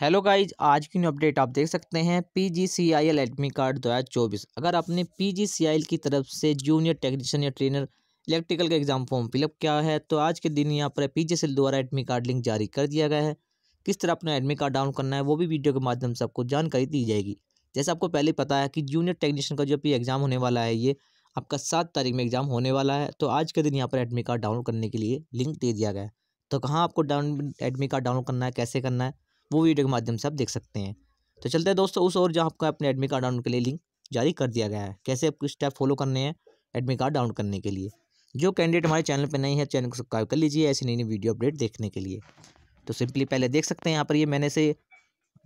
hello guys आज की new update आप देख सकते हैं P G C I L admit card दो हज़ार चौबीस अगर आपने P G C I L की तरफ से जूनियर टेक्नीशियन या ट्रेनर इलेक्ट्रिकल का एग्जाम फॉर्म फिलअप किया है तो आज के दिन यहाँ पर पी जी सी एल द्वारा एडमी कार्ड लिंक जारी कर दिया गया है किस तरह अपना एडमी कार्ड डाउन करना है वो भी वीडियो के माध्यम से आपको जानकारी दी जाएगी जैसे आपको पहले पता है कि जूनियर टेक्नीशियन का जो भी एग्ज़ाम होने वाला है ये आपका सात तारीख में एग्ज़ाम होने वाला है तो आज के दिन यहाँ पर एडमी कार्ड डाउनलोड करने के लिए लिंक दे दिया गया है तो कहाँ आपको डाउन एडमी कार्ड डाउनलोड करना है कैसे करना है वो वीडियो के माध्यम से आप देख सकते हैं तो चलते हैं दोस्तों उस और जहाँ आपका अपने एडमिट कार्ड डाउनलोड के लिए लिंक जारी कर दिया गया है कैसे आपको स्टेप फॉलो करने हैं एडमिट कार्ड डाउनलोड करने के लिए जो कैंडिडेट हमारे चैनल पर नहीं है चैनल को सब्सक्राइब कर लीजिए ऐसी नई नई वीडियो अपडेट देखने के लिए तो सिंपली पहले देख सकते हैं यहाँ पर ये मैंने से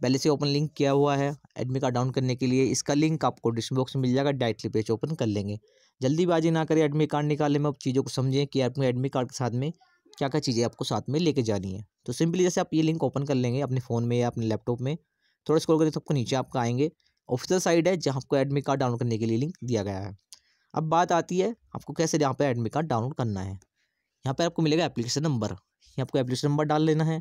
पहले से ओपन लिंक किया हुआ है एडमिट कार्ड डाउन करने के लिए इसका लिंक आपको डिस्क्रिप्शन बॉक्स में मिल जाएगा डायरेक्टली पेज ओपन कर लेंगे जल्दीबाजी ना करें एडमिट कार्ड निकालने में अब चीज़ों को समझें कि आपको एडमिट कार्ड के साथ में क्या क्या चीज़ें आपको साथ में लेके जानी है तो सिंपली जैसे आप ये लिंक ओपन कर लेंगे अपने फ़ोन में या अपने लैपटॉप में थोड़ा स्क्रॉल करें तो आपको नीचे आपका आएंगे ऑफिसल साइड है जहाँ आपको एडमिट कार्ड डाउनलोड करने के लिए लिंक दिया गया है अब बात आती है आपको कैसे यहाँ पर एडमिट कार्ड डाउनलोड करना है यहाँ पर आपको मिलेगा एप्लीकेशन नंबर यहाँ आपको एप्लीकेशन नंबर डाल लेना है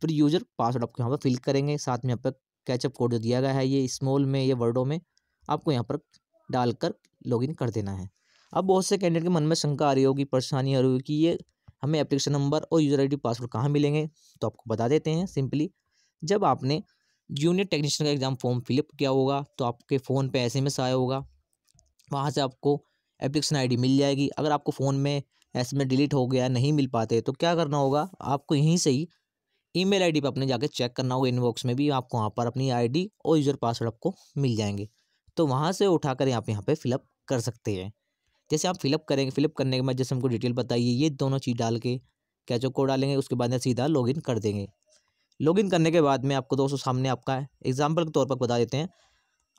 फिर यूज़र पासवर्ड आपको यहाँ पर फिल करेंगे साथ में यहाँ पर कैचअप कोड जो दिया गया है ये स्मॉल में या वर्डों में आपको यहाँ पर डालकर लॉगिन कर देना है अब बहुत से कैंडिडेट के मन में शंका आ रही होगी परेशानी आ रही होगी कि ये हमें एप्लीकेशन नंबर और यूज़र आईडी पासवर्ड कहाँ मिलेंगे तो आपको बता देते हैं सिंपली जब आपने जूनियर टेक्नीशियन का एग्ज़ाम फॉर्म फिलअप किया होगा तो आपके फ़ोन पे एस आया होगा वहाँ से आपको एप्लीकेशन आईडी मिल जाएगी अगर आपको फ़ोन में एस में डिलीट हो गया नहीं मिल पाते तो क्या करना होगा आपको यहीं से ही ईमेल आईडी पर अपने जाके चेक करना होगा इनबॉक्स में भी आपको वहाँ पर अपनी आई और यूज़र पासवर्ड आपको मिल जाएंगे तो वहाँ से कर आप यहाँ पर फिलअप कर सकते हैं जैसे आप फिलअप करेंगे फिलअप करने के बाद जैसे हमको डिटेल बताइए ये दोनों चीज़ डाल के कैचो कोड डालेंगे उसके बाद सीधा लॉगिन कर देंगे लॉगिन करने के बाद में आपको दोस्तों सामने आपका एग्जाम्पल के तौर पर बता देते हैं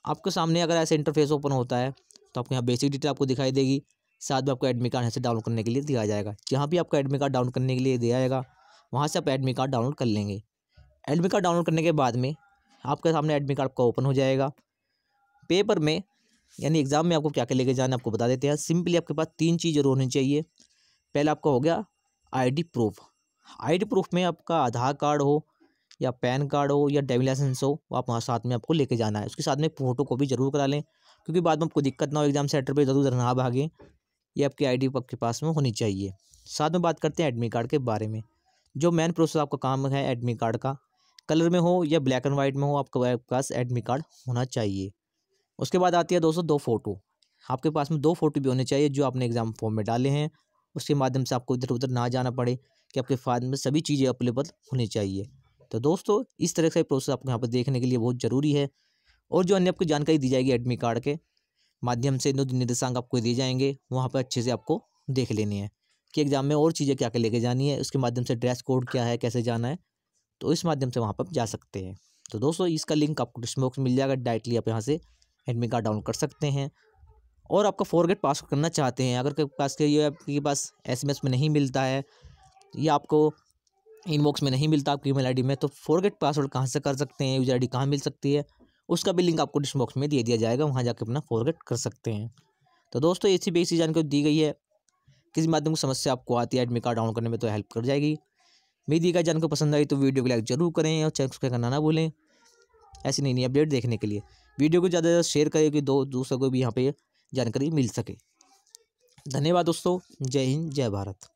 आपके सामने अगर ऐसे इंटरफेस ओपन होता है तो आपको यहाँ बेसिक डिटेल आपको दिखाई देगी साथ में आपको एडमिट कार्ड यहाँ से डाउनलोड करने के लिए दिया जाएगा जहाँ भी आपका एडमिट कार्ड डाउनलोड करने के लिए दिया जाएगा वहाँ से आप एडमिट कार्ड डाउनलोड कर लेंगे एडमिट कार्ड डाउनलोड करने के बाद में आपके सामने एडमिट कार्ड आपका ओपन हो जाएगा पेपर में यानी एग्ज़ाम में आपको क्या क्या लेके जाना है आपको बता देते हैं सिंपली आपके पास तीन चीज़ जरूर होनी चाहिए पहला आपका हो गया आईडी प्रूफ आईडी प्रूफ में आपका आधार कार्ड हो या पैन कार्ड हो या ड्राइविंग लाइसेंस हो वो आप वहाँ साथ में आपको लेके जाना है उसके साथ में फ़ोटो को भी जरूर करा लें क्योंकि बाद में आपको दिक्कत ना हो एग्जाम सेंटर पर ज़रूर ना भागे ये आपकी आई आपके पास में होनी चाहिए साथ में बात करते हैं एडमिट कार्ड के बारे में जो मेन प्रोसेस आपका काम है एडमिट कार्ड का कलर में हो या ब्लैक एंड वाइट में हो आपके पास एडमिट कार्ड होना चाहिए उसके बाद आती है दोस्तों दो फ़ोटो आपके पास में दो फ़ोटो भी होने चाहिए जो आपने एग्ज़ाम फॉर्म में डाले हैं उसके माध्यम से आपको इधर उधर ना जाना पड़े कि आपके फार्म में सभी चीज़ें अवेलेबल होनी चाहिए तो दोस्तों इस तरह का प्रोसेस आपको यहाँ पर देखने के लिए बहुत ज़रूरी है और जो अन्य आपको जानकारी दी जाएगी एडमिट कार्ड के माध्यम से निर्देशांक आपको दिए जाएंगे वहाँ पर अच्छे से आपको देख लेनी है कि एग्ज़ाम में और चीज़ें क्या क्या लेके जानी है उसके माध्यम से ड्रेस कोड क्या है कैसे जाना है तो इस माध्यम से वहाँ पर जा सकते हैं तो दोस्तों इसका लिंक आपको डिस्क्रिप्शन बॉक्स में मिल जाएगा डायरेक्टली आप यहाँ से एडमिट कार्ड डाउनलोड कर सकते हैं और आपका फॉरगेट पासवर्ड करना चाहते हैं अगर पास के ये आपके पास एसएमएस में नहीं मिलता है या आपको इनबॉक्स में नहीं मिलता आपकी ईमेल आईडी में तो फॉरगेट पासवर्ड कहाँ से कर सकते हैं यूजर आईडी कहाँ मिल सकती है उसका भी लिंक आपको डिस्बॉक्स में दे दिया जाएगा वहाँ जाकर अपना फॉरगेट कर सकते हैं तो दोस्तों भी बेसिक जानकारी दी गई है किसी माध्यम की समस्या आपको आती है एडमिट कार्ड डाउन करने में तो हेल्प कर जाएगी मेरी दी गई जानकारी पसंद आई तो वीडियो को लाइक जरूर करें और चैनल सब्सक्राइब करना ना भूलें ऐसी नई नई अपडेट देखने के लिए वीडियो को ज़्यादा से ज़्यादा शेयर करें कि दो दूसरों को भी यहाँ पर जानकारी मिल सके धन्यवाद दोस्तों जय हिंद जय भारत